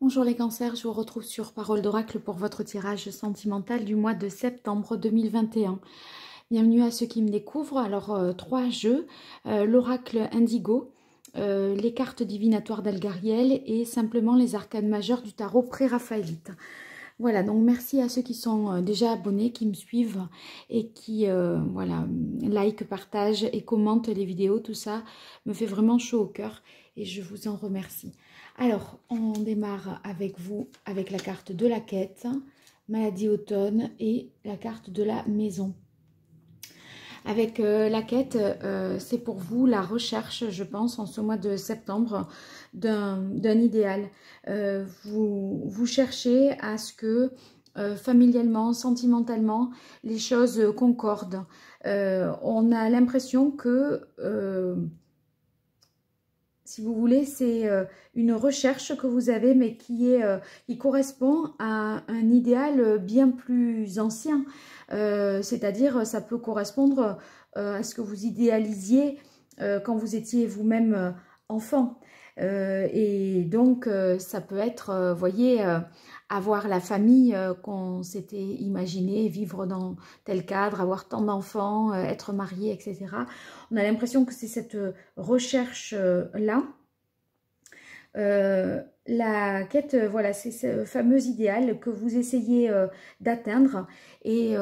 Bonjour les cancers, je vous retrouve sur Parole d'Oracle pour votre tirage sentimental du mois de septembre 2021. Bienvenue à ceux qui me découvrent. Alors, euh, trois jeux, euh, l'oracle indigo, euh, les cartes divinatoires d'Algariel et simplement les arcanes majeures du tarot pré Voilà, donc merci à ceux qui sont déjà abonnés, qui me suivent et qui, voilà, like, partagent et commentent les vidéos. Tout ça me fait vraiment chaud au cœur et je vous en remercie. Alors, on démarre avec vous avec la carte de la quête, maladie automne et la carte de la maison. Avec euh, la quête, euh, c'est pour vous la recherche, je pense, en ce mois de septembre, d'un idéal. Euh, vous, vous, cherchez à ce que familialement, sentimentalement, les choses concordent. on a l'impression que si vous voulez, c'est euh, une recherche que vous avez, mais qui, est, euh, qui correspond à un idéal euh, bien plus ancien. C'est-à-dire, ça peut correspondre à ce que vous idéalisiez quand vous étiez vous-même enfant. Euh, et donc, euh, ça peut être, euh, vous voyez, avoir la famille qu'on s'était imaginé, vivre dans tel cadre, avoir tant d'enfants, être marié, etc. On a l'impression que c'est cette recherche-là. la quête, voilà, c'est ce fameux idéal que vous essayez d'atteindre. Et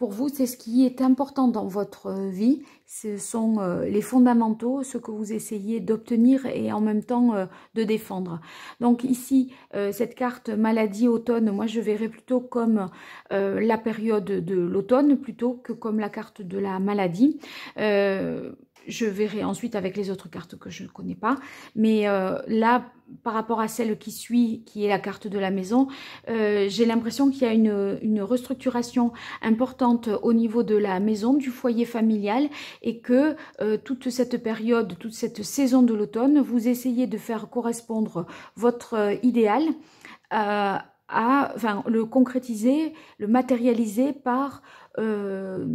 pour vous, c'est ce qui est important dans votre euh, vie. Ce sont euh, les fondamentaux, ce que vous essayez d'obtenir et en même temps euh, de défendre. Donc ici, cette carte maladie automne, moi je verrai plutôt comme la période de l'automne plutôt que comme la carte de la maladie je verrai ensuite avec les autres cartes que je ne connais pas. Mais euh, là, par rapport à celle qui suit, qui est la carte de la maison, euh, j'ai l'impression qu'il y a une, restructuration importante au niveau de la maison, du foyer familial, et que euh, toute cette période, toute cette saison de l'automne, vous essayez de faire correspondre votre idéal enfin, le concrétiser, le matérialiser par euh,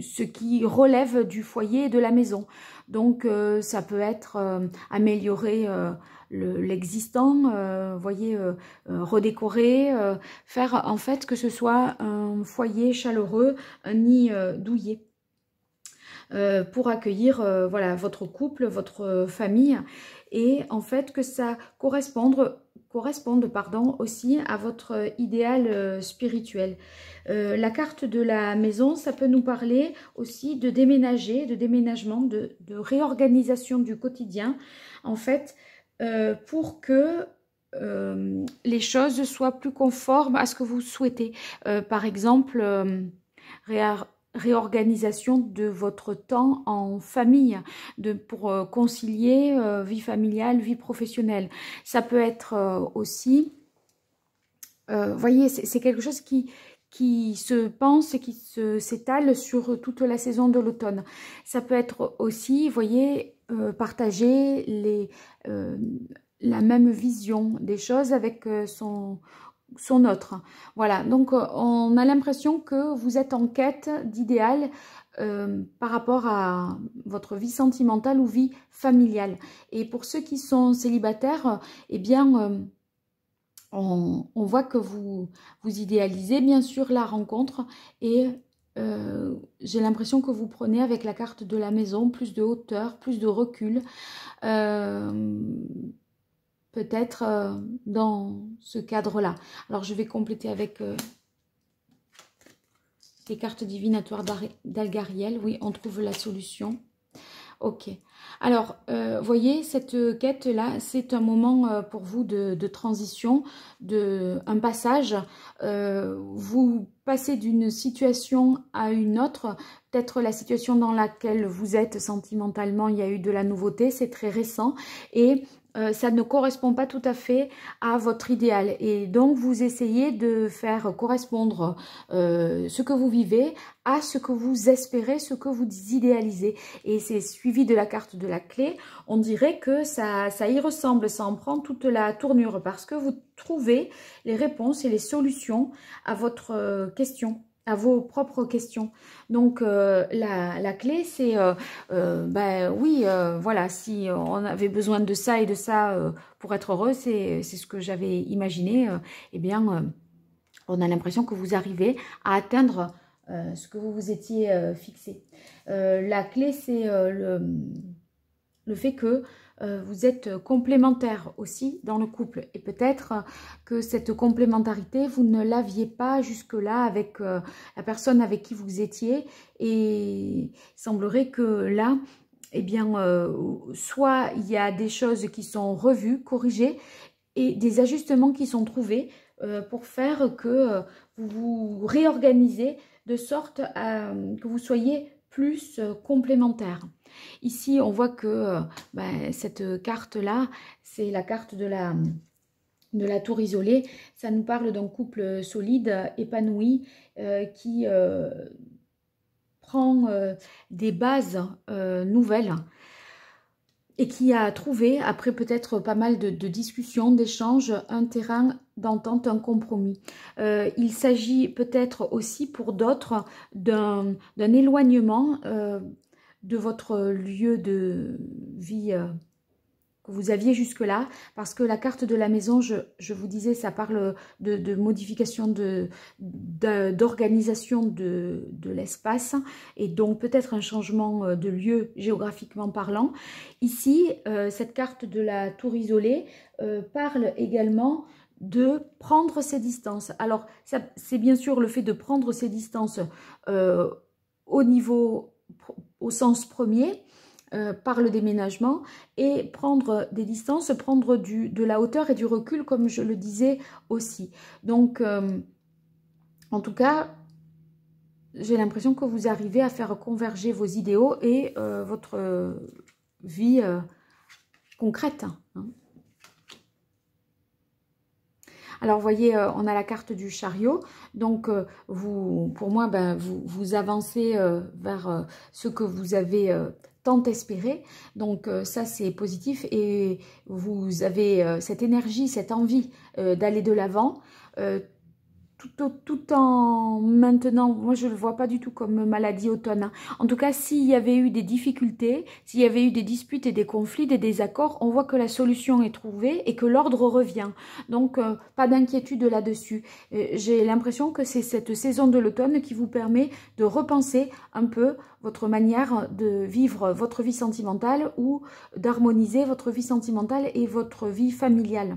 ce qui relève du foyer et de la maison. Donc, euh, ça peut être euh, améliorer l'existant, voyez, redécorer, faire en fait que ce soit un foyer chaleureux, un nid douillet. pour accueillir voilà, votre couple, votre famille et en fait que ça corresponde correspondent pardon, aussi à votre euh, idéal euh, spirituel. Euh, la carte de la maison, ça peut nous parler aussi de déménager, de déménagement, de, réorganisation du quotidien, en fait, pour que les choses soient plus conformes à ce que vous souhaitez. par exemple, réa réorganisation de votre temps en famille de, pour euh, concilier euh, vie familiale, vie professionnelle. Ça peut être euh, aussi, voyez, c'est quelque chose qui, qui se pense et qui s'étale sur toute la saison de l'automne. Ça peut être aussi, voyez, partager les la même vision des choses avec son sont autre. Voilà, donc euh, on a l'impression que vous êtes en quête d'idéal euh, par rapport à votre vie sentimentale ou vie familiale. Et pour ceux qui sont célibataires, euh, eh bien, on, voit que vous, vous idéalisez bien sûr la rencontre et j'ai l'impression que vous prenez avec la carte de la maison plus de hauteur, plus de recul peut-être euh, dans ce cadre-là. Alors, je vais compléter avec euh, les cartes divinatoires d'Algariel. Oui, on trouve la solution. Ok. Alors, euh, voyez, cette quête-là, c'est un moment pour vous de, transition, de, un passage. vous passez d'une situation à une autre. Peut-être la situation dans laquelle vous êtes sentimentalement, il y a eu de la nouveauté, c'est très récent. Et euh, ça ne correspond pas tout à fait à votre idéal. Et donc, vous essayez de faire correspondre euh, ce que vous vivez à ce que vous espérez, ce que vous idéalisez. Et c'est suivi de la carte de la clé. On dirait que ça, ça y ressemble, ça en prend toute la tournure parce que vous trouvez les réponses et les solutions à votre euh, question à vos propres questions. Donc euh, la, clé c'est, euh, euh, ben oui, voilà, si on avait besoin de ça et de ça pour être heureux, c'est ce que j'avais imaginé, et eh bien on a l'impression que vous arrivez à atteindre ce que vous vous étiez fixé. la clé c'est le, le fait que euh, vous êtes complémentaires aussi dans le couple. Et peut-être que cette complémentarité, vous ne l'aviez pas jusque-là avec euh, la personne avec qui vous étiez. Et il semblerait que là, eh bien, euh, soit il y a des choses qui sont revues, corrigées, et des ajustements qui sont trouvés pour faire que vous vous réorganisez de sorte que vous soyez plus euh, complémentaire. Ici, on voit que euh, bah, cette carte-là, c'est la carte de la, de la tour isolée. Ça nous parle d'un couple solide, épanoui, euh, qui prend des bases nouvelles et qui a trouvé, après peut-être pas mal de, de discussions, d'échanges, un terrain d'entente, un compromis. Euh, il s'agit peut-être aussi pour d'autres d'un éloignement euh, de votre lieu de vie euh, que vous aviez jusque-là, parce que la carte de la maison, je, vous disais, ça parle de, modification d'organisation de l'espace, et donc peut-être un changement de lieu géographiquement parlant. Ici, cette carte de la tour isolée parle également de prendre ses distances. Alors, c'est bien sûr le fait de prendre ses distances euh, au niveau, au sens premier, euh, par le déménagement, et prendre des distances, prendre du, de la hauteur et du recul, comme je le disais aussi. Donc, euh, en tout cas, j'ai l'impression que vous arrivez à faire converger vos idéaux et votre vie concrète. Hein. Alors, vous voyez, euh, on a la carte du chariot. Donc, euh, vous, pour moi, ben, vous, vous avancez euh, vers ce que vous avez tant espéré. Donc ça, c'est positif et vous avez cette énergie, cette envie d'aller de l'avant tout, en maintenant, moi je ne le vois pas du tout comme maladie automne. Hein. En tout cas, s'il y avait eu des difficultés, s'il y avait eu des disputes et des conflits, des désaccords, on voit que la solution est trouvée et que l'ordre revient. Donc, euh, pas d'inquiétude là-dessus. Euh, j'ai l'impression que c'est cette saison de l'automne qui vous permet de repenser un peu votre manière de vivre votre vie sentimentale ou d'harmoniser votre vie sentimentale et votre vie familiale.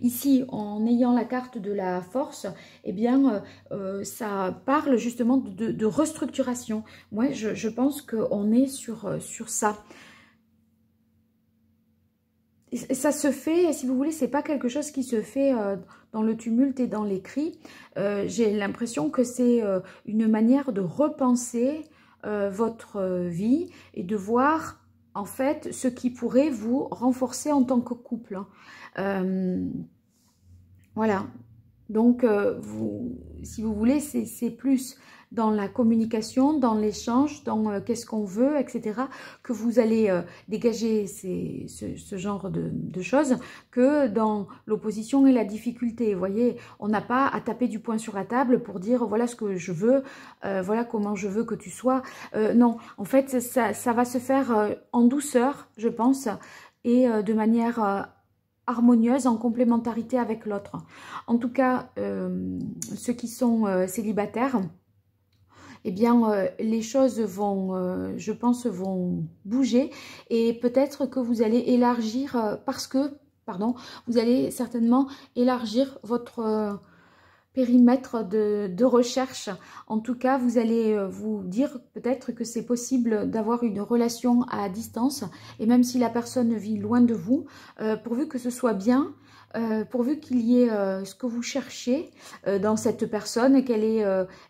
Ici, en ayant la carte de la force, eh bien, euh, euh, ça parle justement de, restructuration. Moi, je, pense qu'on est sur, euh, sur ça. ça se fait, si vous voulez, c'est pas quelque chose qui se fait dans le tumulte et dans les cris. J'ai l'impression que c'est une manière de repenser votre vie et de voir en fait, ce qui pourrait vous renforcer en tant que couple. Hein. Euh, voilà. Donc, euh, vous, si vous voulez, c'est plus dans la communication, dans l'échange, dans euh, qu'est-ce qu'on veut, etc., que vous allez euh, dégager ce, genre de, choses que dans l'opposition et la difficulté. Vous voyez, on n'a pas à taper du poing sur la table pour dire voilà ce que je veux, euh, voilà comment je veux que tu sois. non, en fait, ça, va se faire en douceur, je pense, et de manière harmonieuse en complémentarité avec l'autre. En tout cas, euh, ceux qui sont euh, célibataires, eh bien, euh, les choses vont, je pense, vont bouger et peut-être que vous allez élargir, parce que, pardon, vous allez certainement élargir votre périmètre de, recherche. En tout cas, vous allez euh, vous dire peut-être que c'est possible d'avoir une relation à distance. Et même si la personne vit loin de vous, euh, pourvu que ce soit bien, euh, pourvu qu'il y ait euh, ce que vous cherchez euh, dans cette personne, quelles est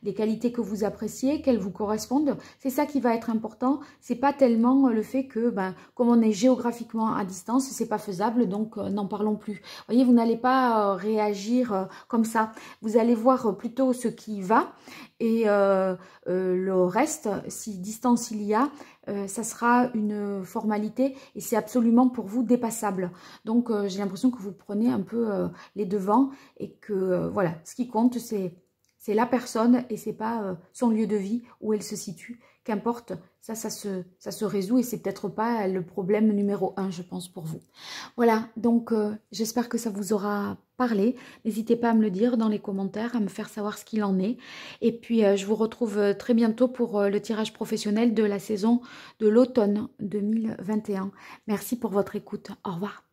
les qualités que vous appréciez, qu'elles vous correspondent. C'est ça qui va être important. C'est pas tellement le fait que, ben, comme on est géographiquement à distance, c'est pas faisable, donc n'en parlons plus. Voyez, vous n'allez pas réagir comme ça. Vous allez voir plutôt ce qui va et euh, euh, le reste, si distance il y a, euh, ça sera une formalité et c'est absolument pour vous dépassable. Donc j'ai l'impression que vous prenez un peu les devants et que voilà, ce qui compte c'est la personne et c'est pas son lieu de vie où elle se situe Importe ça, ça se, ça se résout et c'est peut-être pas le problème numéro un, je pense, pour vous. Voilà, donc euh, j'espère que ça vous aura parlé. N'hésitez pas à me le dire dans les commentaires, à me faire savoir ce qu'il en est. Et puis, euh, je vous retrouve euh, très bientôt pour le tirage professionnel de la saison de l'automne 2021. Merci pour votre écoute. Au revoir.